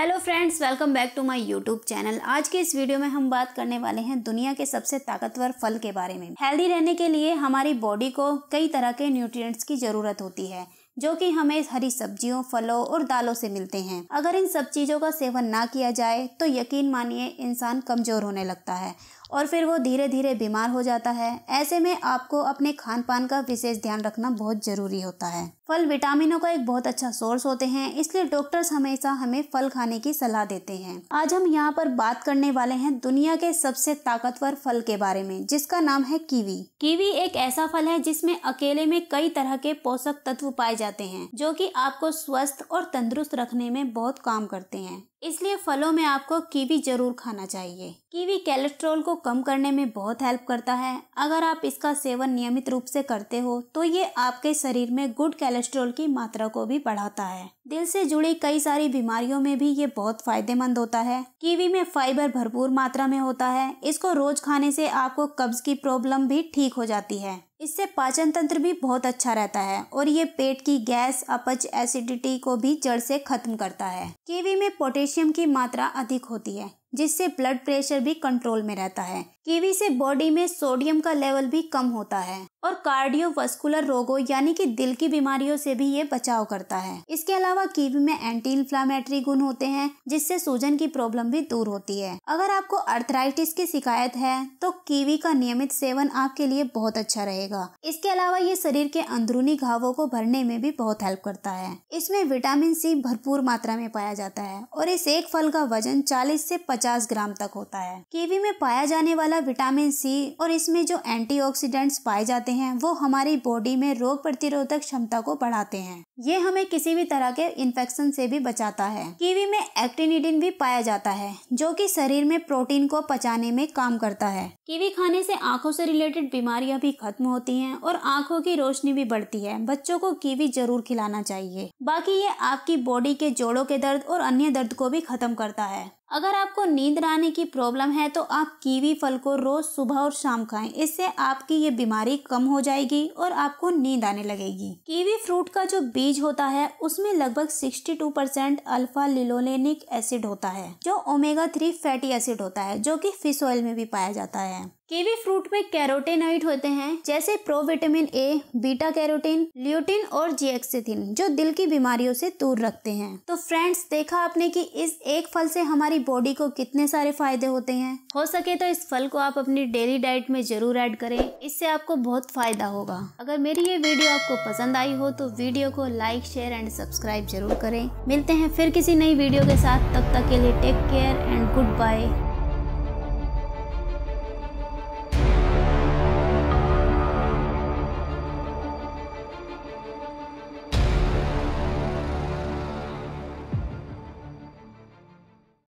hello friends welcome back to my YouTube channel आज के इस वीडियो में हम बात करने वाले हैं दुनिया के सबसे ताकतवर फल के बारे में हेल्दी रहने के लिए हमारी बॉडी को कई तरह के न्यूट्रिएंट्स की ज़रूरत होती है जो कि हमें हरी सब्जियों फलों और दालों से मिलते हैं अगर इन सब चीज़ों का सेवन ना किया जाए तो यकीन मानिए इंसान कमज़ोर होने लगता है और फिर वो धीरे धीरे बीमार हो जाता है ऐसे में आपको अपने खान पान का विशेष ध्यान रखना बहुत ज़रूरी होता है फल विटामिनों का एक बहुत अच्छा सोर्स होते हैं इसलिए डॉक्टर्स हमेशा हमें फल खाने की सलाह देते हैं आज हम यहाँ पर बात करने वाले हैं दुनिया के सबसे ताकतवर फल के बारे में जिसका नाम है कीवी कीवी एक ऐसा फल है जिसमें अकेले में कई तरह के पोषक तत्व पाए जाते हैं जो कि आपको स्वस्थ और तंदुरुस्त रखने में बहुत काम करते हैं इसलिए फलों में आपको कीवी जरूर खाना चाहिए कीवी कैलेस्ट्रोल को कम करने में बहुत हेल्प करता है अगर आप इसका सेवन नियमित रूप से करते हो तो ये आपके शरीर में गुड कैलेस्ट्रोल की मात्रा को भी बढ़ाता है दिल से जुड़ी कई सारी बीमारियों में भी ये बहुत फायदेमंद होता है कीवी में फाइबर भरपूर मात्रा में होता है इसको रोज खाने से आपको कब्ज की प्रॉब्लम भी ठीक हो जाती है इससे पाचन तंत्र भी बहुत अच्छा रहता है और ये पेट की गैस अपच एसिडिटी को भी जड़ से खत्म करता है कीवी में पोटेशियम की मात्रा अधिक होती है जिससे ब्लड प्रेशर भी कंट्रोल में रहता है कीवी से बॉडी में सोडियम का लेवल भी कम होता है और कार्डियोवास्कुलर रोगों यानी कि दिल की बीमारियों से भी ये बचाव करता है इसके अलावा कीवी में एंटी इन्फ्लामेटरी गुण होते हैं जिससे सूजन की प्रॉब्लम भी दूर होती है अगर आपको अर्थराइटिस की शिकायत है तो कीवी का नियमित सेवन आपके लिए बहुत अच्छा रहेगा इसके अलावा ये शरीर के अंदरूनी घावों को भरने में भी बहुत हेल्प करता है इसमें विटामिन सी भरपूर मात्रा में पाया जाता है और इस एक फल का वजन चालीस ऐसी पचास ग्राम तक होता है कीवी में पाया जाने वाला विटामिन सी और इसमें जो एंटी पाए जाते हैं वो हमारी बॉडी में रोग प्रतिरोधक क्षमता को बढ़ाते हैं ये हमें किसी भी तरह के इन्फेक्शन से भी बचाता है कीवी में एक्टिनिडिन भी पाया जाता है जो कि शरीर में प्रोटीन को पचाने में काम करता है कीवी खाने से आंखों से रिलेटेड बीमारियां भी खत्म होती हैं और आंखों की रोशनी भी बढ़ती है बच्चों को कीवी जरूर खिलाना चाहिए बाकी ये आपकी बॉडी के जोड़ों के दर्द और अन्य दर्द को भी खत्म करता है अगर आपको नींद आने की प्रॉब्लम है तो आप कीवी फल को रोज़ सुबह और शाम खाएं इससे आपकी ये बीमारी कम हो जाएगी और आपको नींद आने लगेगी कीवी फ्रूट का जो बीज होता है उसमें लगभग 62 परसेंट अल्फा लिलोलेनिक एसिड होता है जो ओमेगा थ्री फैटी एसिड होता है जो कि फिश ऑयल में भी पाया जाता है कीवी फ्रूट में कैरोटेनॉइड होते हैं जैसे provitamin A beta carotene lutein और जीएक्सिथिन जो दिल की बीमारियों से दूर रखते हैं तो फ्रेंड्स देखा आपने कि इस एक फल से हमारी बॉडी को कितने सारे फायदे होते हैं हो सके तो इस फल को आप अपनी डेली डाइट में जरूर ऐड करें इससे आपको बहुत फायदा होगा अगर मेरी ये वीडियो आपको पसंद आई हो तो वीडियो को लाइक शेयर एंड सब्सक्राइब जरूर करें मिलते हैं फिर किसी नई वीडियो के साथ तब तक के लिए take care and good bye